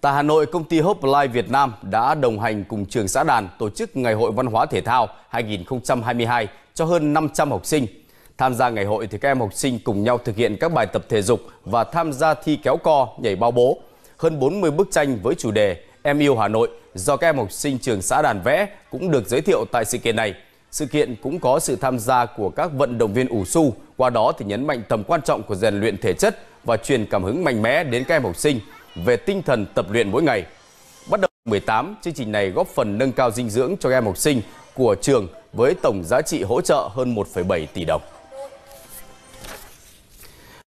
Tại Hà Nội, công ty Hope Life Việt Nam đã đồng hành cùng trường xã đàn tổ chức Ngày hội Văn hóa Thể thao 2022 cho hơn 500 học sinh. Tham gia ngày hội thì các em học sinh cùng nhau thực hiện các bài tập thể dục và tham gia thi kéo co, nhảy bao bố. Hơn 40 bức tranh với chủ đề Em yêu Hà Nội do các em học sinh trường xã đàn vẽ cũng được giới thiệu tại sự kiện này. Sự kiện cũng có sự tham gia của các vận động viên ủ su, qua đó thì nhấn mạnh tầm quan trọng của rèn luyện thể chất và truyền cảm hứng mạnh mẽ đến các em học sinh – về tinh thần tập luyện mỗi ngày. Bắt đầu 18, chương trình này góp phần nâng cao dinh dưỡng cho em học sinh của trường với tổng giá trị hỗ trợ hơn 1,7 tỷ đồng.